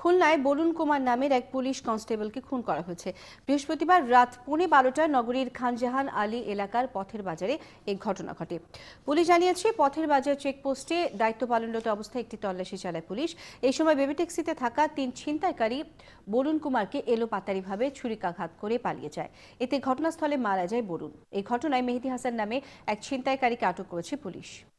খুলনায় বরুণ কুমার নামের এক পুলিশ কনস্টেবলকে খুন করা হয়েছে বৃহস্পতিবার রাত পৌনে বারোটায় নগরীর খানজাহান আলী এলাকার পথের বাজারে এই ঘটনা ঘটে পুলিশ জানিয়েছে পথের বাজার চেকপোস্টে দায়িত্ব পালনরত অবস্থায় একটি তল্লাশি চালায় পুলিশ এই সময় বেবি ট্যাক্সিতে থাকা তিন ছিনতাইকারী বরুণ কুমারকে এলোপাতারিভাবে ছুরিকাঘাত করে পালিয়ে যায় এতে ঘটনাস্থলে মারা যায় বরুণ এই ঘটনায় মেহেদি হাসান নামে এক ছিনতাইকারীকে আটক করেছে পুলিশ